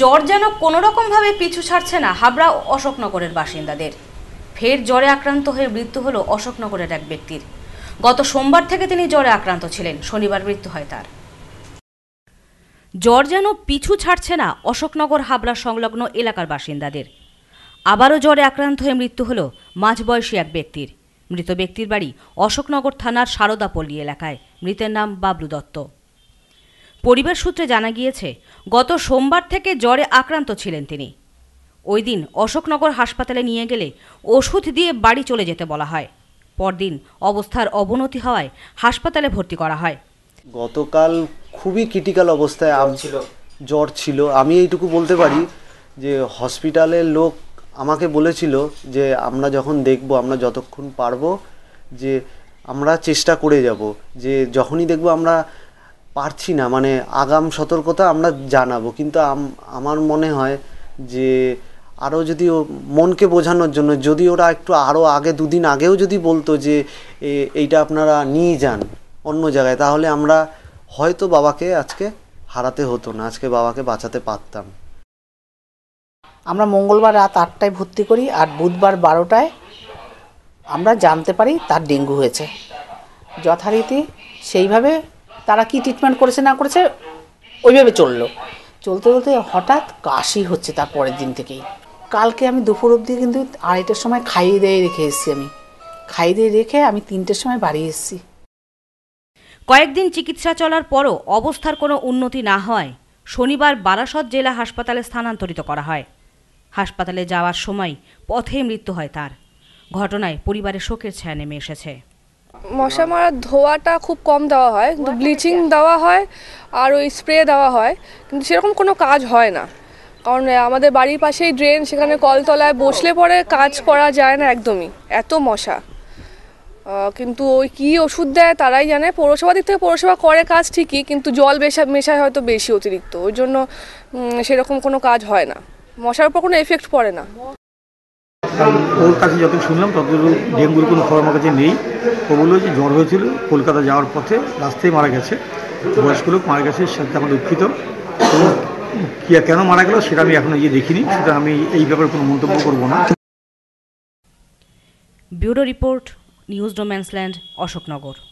জ্বর যেন কোনোরকমভাবে পিছু ছাড়ছে না হাবড়া অশোকনগরের বাসিন্দাদের ফের জ্বরে আক্রান্ত হয়ে মৃত্যু হলো অশোকনগরের এক ব্যক্তির গত সোমবার থেকে তিনি জ্বরে আক্রান্ত ছিলেন শনিবার মৃত্যু হয় তার জ্বর যেন পিছু ছাড়ছে না অশোকনগর হাবড়া সংলগ্ন এলাকার বাসিন্দাদের আবারও জ্বরে আক্রান্ত হয়ে মৃত্যু হল মাঝবয়সী এক ব্যক্তির মৃত ব্যক্তির বাড়ি অশোকনগর থানার সারদাপল্লী এলাকায় মৃতের নাম বাবলু দত্ত পরিবার সূত্রে জানা গিয়েছে গত সোমবার থেকে জ্বরে আক্রান্ত ছিলেন তিনি ওই দিন অশোকনগর হাসপাতালে নিয়ে গেলে ওষুধ দিয়ে বাড়ি চলে যেতে বলা হয় পরদিন অবস্থার অবনতি হওয়ায় হাসপাতালে ভর্তি করা হয় গতকাল খুবই ক্রিটিক্যাল অবস্থায় ছিল জ্বর ছিল আমি এইটুকু বলতে পারি যে হসপিটালের লোক আমাকে বলেছিল যে আমরা যখন দেখব আমরা যতক্ষণ পারবো যে আমরা চেষ্টা করে যাব যে যখনই দেখব আমরা পারছি না মানে আগাম সতর্কতা আমরা জানাবো কিন্তু আমার মনে হয় যে আরও যদি ও মনকে বোঝানোর জন্য যদি ওরা একটু আরও আগে দুদিন আগেও যদি বলতো যে এইটা আপনারা নিয়ে যান অন্য জায়গায় তাহলে আমরা হয়তো বাবাকে আজকে হারাতে হতো না আজকে বাবাকে বাঁচাতে পারতাম আমরা মঙ্গলবার রাত আটটায় ভর্তি করি আর বুধবার বারোটায় আমরা জানতে পারি তার ডেঙ্গু হয়েছে যথারীতি সেইভাবে তারা কি ট্রিটমেন্ট করেছে না করেছে ওইভাবে চললো চলতে চলতে হঠাৎ কাশি হচ্ছে তার পরের দিন থেকেই কালকে আমি দুপুর অবধি কিন্তু আড়াইটার সময় খাইয়ে দিয়ে রেখে এসেছি আমি খাইয়ে দিয়ে রেখে আমি তিনটের সময় বাড়ি এসেছি কয়েকদিন চিকিৎসা চলার পরও অবস্থার কোনো উন্নতি না হয় শনিবার বারাসত জেলা হাসপাতালে স্থানান্তরিত করা হয় হাসপাতালে যাওয়ার সময় পথে মৃত্যু হয় তার ঘটনায় পরিবারের শোকের ছায়া নেমে এসেছে মশা মারার ধোয়াটা খুব কম দেওয়া হয় কিন্তু ব্লিচিং দেওয়া হয় আর ওই স্প্রে দেওয়া হয় কিন্তু সেরকম কোনো কাজ হয় না কারণ আমাদের বাড়ির পাশেই ড্রেন সেখানে কলতলায় বসলে পরে কাজ করা যায় না একদমই এত মশা কিন্তু ওই কী ওষুধ দেয় তারাই জানে পৌরসভা দিক থেকে পৌরসভা করে কাজ ঠিকই কিন্তু জল বেশা মেশায় হয়তো বেশি অতিরিক্ত ওই জন্য সেরকম কোনো কাজ হয় না মশার উপর কোনো এফেক্ট পড়ে না কারণ ওর কাছে যত শুনলাম তত ডেঙ্গুর কোনো খবর আমার কাছে নেই ও বললো যে জ্বর হয়েছিল কলকাতা যাওয়ার পথে রাস্তায় মারা গেছে বয়স্ক লোক মারা গেছে সেটা আমার দুঃখিত কেন মারা গেল সেটা আমি এখনো গিয়ে দেখিনি সেটা আমি এই ব্যাপারে কোনো মন্তব্য করব না ব্যুরো রিপোর্ট নিউজ ডোম্যান্সল্যান্ড অশোকনগর